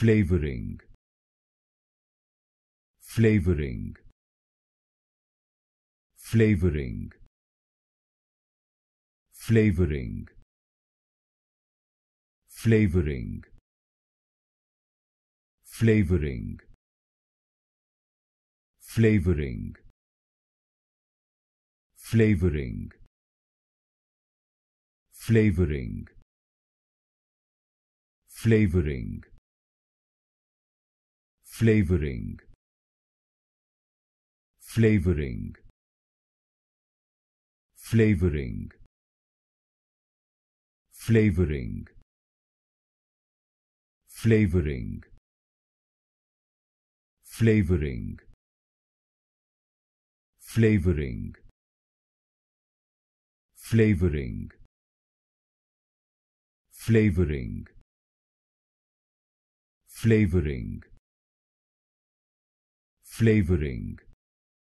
flavoring flavoring flavoring flavoring flavoring flavoring flavoring flavoring flavoring flavoring flavoring flavoring flavoring flavoring flavoring flavoring flavoring flavoring flavoring flavoring flavoring